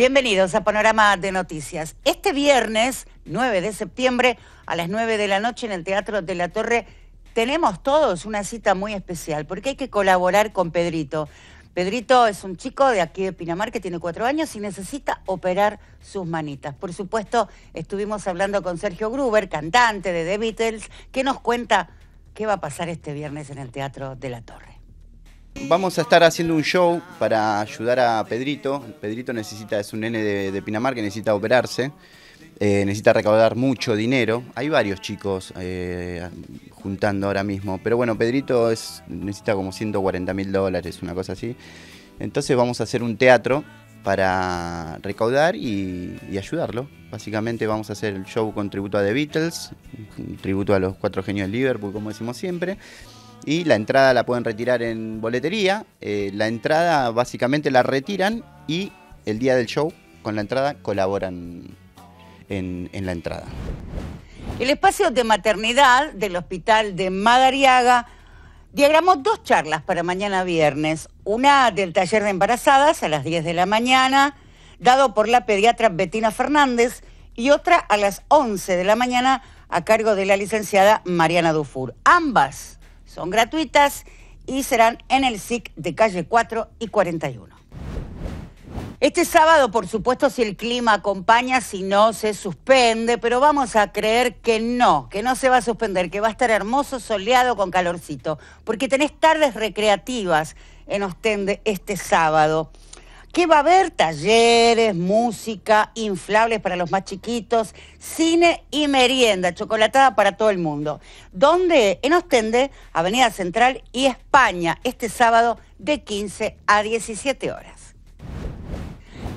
Bienvenidos a Panorama de Noticias. Este viernes 9 de septiembre a las 9 de la noche en el Teatro de la Torre tenemos todos una cita muy especial porque hay que colaborar con Pedrito. Pedrito es un chico de aquí de Pinamar que tiene cuatro años y necesita operar sus manitas. Por supuesto, estuvimos hablando con Sergio Gruber, cantante de The Beatles, que nos cuenta qué va a pasar este viernes en el Teatro de la Torre. Vamos a estar haciendo un show para ayudar a Pedrito. Pedrito necesita, es un nene de, Pinamar que necesita operarse. Eh, necesita recaudar mucho dinero. Hay varios chicos eh, juntando ahora mismo, pero bueno, Pedrito necesita como 140 mil dólares, una cosa así. Entonces vamos a hacer un teatro para recaudar y, ayudarlo. Básicamente vamos a hacer el show con tributo a The Beatles, tributo a los cuatro genios de Liverpool, como decimos siempre y la entrada la pueden retirar en boletería. Eh, la entrada básicamente la retiran y el día del show con la entrada colaboran en, la entrada. El espacio de maternidad del hospital de Madariaga diagramó dos charlas para mañana viernes. Una del taller de embarazadas a las 10 de la mañana, dado por la pediatra Betina Fernández, y otra a las 11 de la mañana a cargo de la licenciada Mariana Dufour. Ambas son gratuitas y serán en el SIC de calle 4 y 41. Este sábado, por supuesto, si el clima acompaña, si no, se suspende, pero vamos a creer que no, que no se va a suspender, que va a estar hermoso, soleado, con calorcito, porque tenés tardes recreativas en Ostende este sábado que va a haber talleres, música, inflables para los más chiquitos, cine y merienda, chocolatada para todo el mundo. Donde en Ostende, Avenida Central y España, este sábado de 15 a 17 horas.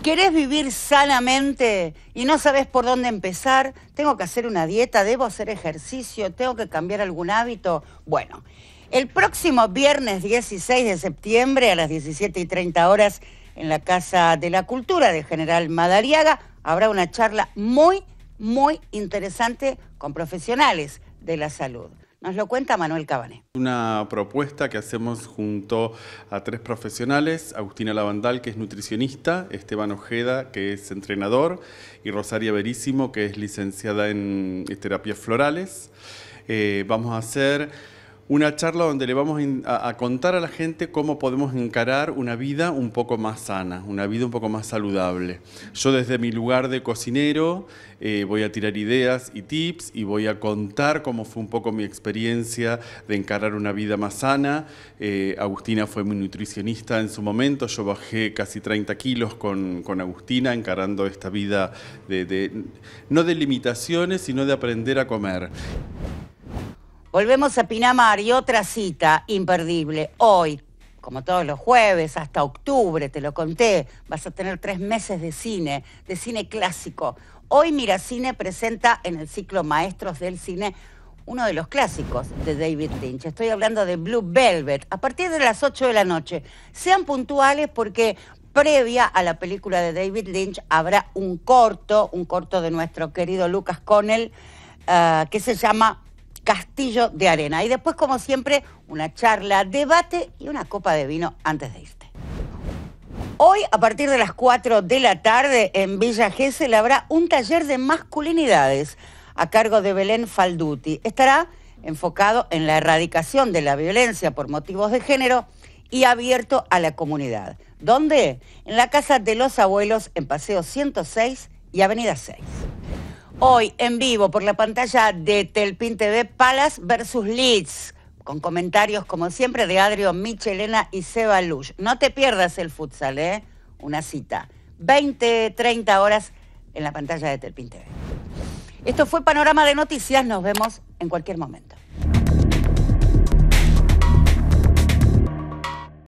¿Querés vivir sanamente y no sabes por dónde empezar? ¿Tengo que hacer una dieta? ¿Debo hacer ejercicio? ¿Tengo que cambiar algún hábito? Bueno, el próximo viernes 16 de septiembre a las 17 y 30 horas en la Casa de la Cultura de General Madariaga. Habrá una charla muy, muy interesante con profesionales de la salud. Nos lo cuenta Manuel Cabané. Una propuesta que hacemos junto a tres profesionales, Agustina Lavandal, que es nutricionista, Esteban Ojeda, que es entrenador, y Rosaria Verísimo, que es licenciada en eh, terapias florales. Eh, vamos a hacer una charla donde le vamos a, contar a la gente cómo podemos encarar una vida un poco más sana, una vida un poco más saludable. Yo desde mi lugar de cocinero eh, voy a tirar ideas y tips y voy a contar cómo fue un poco mi experiencia de encarar una vida más sana. Eh, Agustina fue mi nutricionista en su momento, yo bajé casi 30 kilos con, Agustina encarando esta vida de, no de limitaciones, sino de aprender a comer. Volvemos a Pinamar y otra cita imperdible. Hoy, como todos los jueves, hasta octubre, te lo conté, vas a tener tres meses de cine, de cine clásico. Hoy Miracine presenta en el ciclo Maestros del Cine uno de los clásicos de David Lynch. Estoy hablando de Blue Velvet, a partir de las 8 de la noche. Sean puntuales porque previa a la película de David Lynch habrá un corto, un corto de nuestro querido Lucas Connell, ah, que se llama Castillo de Arena. Y después, como siempre, una charla, debate y una copa de vino antes de irte. Hoy, a partir de las 4 de la tarde, en Villa Gesell habrá un taller de masculinidades a cargo de Belén Falduti. Estará enfocado en la erradicación de la violencia por motivos de género y abierto a la comunidad. ¿Dónde? En la Casa de los Abuelos, en Paseo 106 y Avenida 6. Hoy en vivo por la pantalla de Telpin TV, Palas versus Leeds, con comentarios como siempre de Adrio Michelena y Seba Lush. No te pierdas el futsal, ¿eh? Una cita. 20, 30 horas en la pantalla de Telpin TV. Esto fue Panorama de Noticias, nos vemos en cualquier momento.